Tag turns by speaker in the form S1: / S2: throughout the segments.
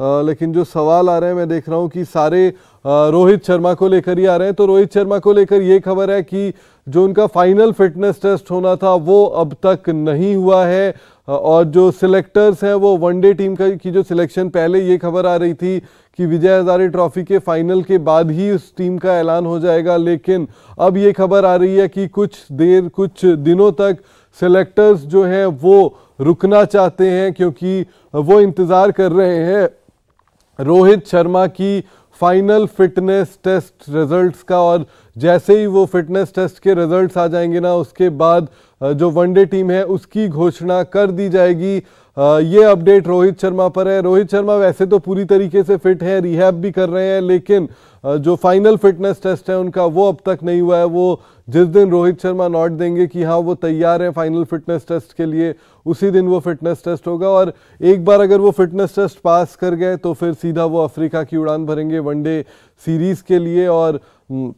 S1: लेकिन जो सवाल आ रहे हैं मैं देख रहा हूं कि सारे रोहित शर्मा को लेकर ही आ रहे हैं तो रोहित शर्मा को लेकर ये खबर है कि जो उनका फाइनल फिटनेस टेस्ट होना था वो अब तक नहीं हुआ है और जो सिलेक्टर्स हैं वो वनडे टीम का की जो सिलेक्शन पहले ये खबर आ रही थी कि विजय हजारे ट्रॉफी के फाइनल के बाद ही उस टीम का ऐलान हो जाएगा लेकिन अब ये खबर आ रही है कि कुछ देर कुछ दिनों तक सिलेक्टर्स जो हैं वो रुकना चाहते हैं क्योंकि वो इंतज़ार कर रहे हैं रोहित शर्मा की फाइनल फिटनेस टेस्ट रिजल्ट्स का और जैसे ही वो फिटनेस टेस्ट के रिजल्ट्स आ जाएंगे ना उसके बाद जो वनडे टीम है उसकी घोषणा कर दी जाएगी ये अपडेट रोहित शर्मा पर है रोहित शर्मा वैसे तो पूरी तरीके से फिट है रिहैब भी कर रहे हैं लेकिन जो फाइनल फिटनेस टेस्ट है उनका वो अब तक नहीं हुआ है वो जिस दिन रोहित शर्मा नॉट देंगे कि हाँ वो तैयार है फाइनल फिटनेस टेस्ट के लिए उसी दिन वो फिटनेस टेस्ट होगा और एक बार अगर वो फिटनेस टेस्ट पास कर गए तो फिर सीधा वो अफ्रीका की उड़ान भरेंगे वनडे सीरीज़ के लिए और हम्म,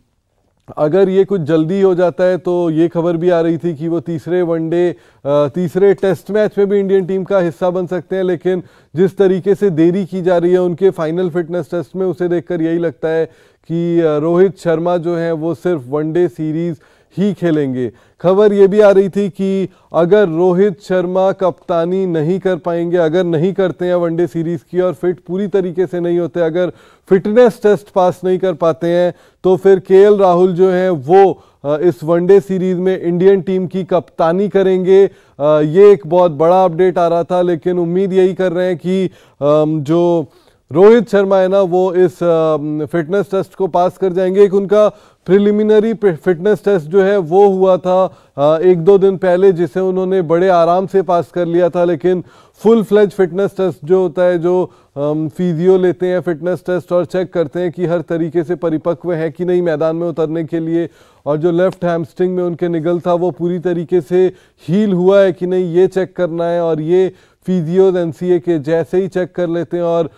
S1: अगर ये कुछ जल्दी हो जाता है तो ये खबर भी आ रही थी कि वो तीसरे वनडे तीसरे टेस्ट मैच में भी इंडियन टीम का हिस्सा बन सकते हैं लेकिन जिस तरीके से देरी की जा रही है उनके फाइनल फिटनेस टेस्ट में उसे देखकर यही लगता है कि रोहित शर्मा जो है वो सिर्फ वनडे सीरीज़ ही खेलेंगे खबर ये भी आ रही थी कि अगर रोहित शर्मा कप्तानी नहीं कर पाएंगे अगर नहीं करते हैं वनडे सीरीज़ की और फिट पूरी तरीके से नहीं होते अगर फिटनेस टेस्ट पास नहीं कर पाते हैं तो फिर के राहुल जो हैं वो इस वनडे सीरीज में इंडियन टीम की कप्तानी करेंगे ये एक बहुत बड़ा अपडेट आ रहा था लेकिन उम्मीद यही कर रहे हैं कि जो रोहित शर्मा है ना वो इस फिटनेस टेस्ट को पास कर जाएंगे एक उनका प्रिलिमिनरी फिटनेस टेस्ट जो है वो हुआ था एक दो दिन पहले जिसे उन्होंने बड़े आराम से पास कर लिया था लेकिन फुल फ्लेज फिटनेस टेस्ट जो होता है जो फीजियो लेते हैं फिटनेस टेस्ट और चेक करते हैं कि हर तरीके से परिपक्व है कि नहीं मैदान में उतरने के लिए और जो लेफ्ट हैमस्ट्रिंग में उनके निगल था वो पूरी तरीके से हील हुआ है कि नहीं ये चेक करना है और ये फिजियोज एन सी के जैसे ही चेक कर लेते हैं और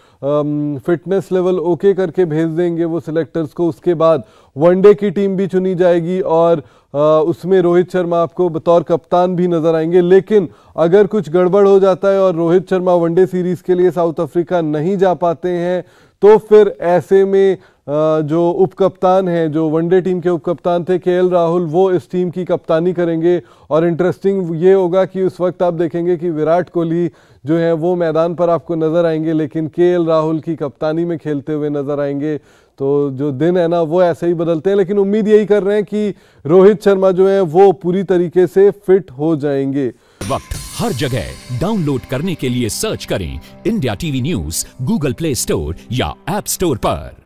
S1: फिटनेस लेवल ओके करके भेज देंगे वो सिलेक्टर्स को उसके बाद वनडे की टीम भी चुनी जाएगी और आ, uh, उसमें रोहित शर्मा आपको बतौर कप्तान भी नज़र आएंगे लेकिन अगर कुछ गड़बड़ हो जाता है और रोहित शर्मा वनडे सीरीज़ के लिए साउथ अफ्रीका नहीं जा पाते हैं तो फिर ऐसे में जो उप कप्तान हैं जो वनडे टीम के उप कप्तान थे के राहुल वो इस टीम की कप्तानी करेंगे और इंटरेस्टिंग ये होगा कि उस वक्त आप देखेंगे कि विराट कोहली जो है वो मैदान पर आपको नज़र आएंगे लेकिन के राहुल की कप्तानी में खेलते हुए नज़र आएंगे तो जो दिन है ना वो ऐसे ही बदलते हैं लेकिन उम्मीद यही कर रहे हैं कि रोहित शर्मा जो है वो पूरी तरीके से फिट हो जाएंगे वक्त हर जगह डाउनलोड करने के लिए सर्च करें India TV news Google Play Store या एप स्टोर पर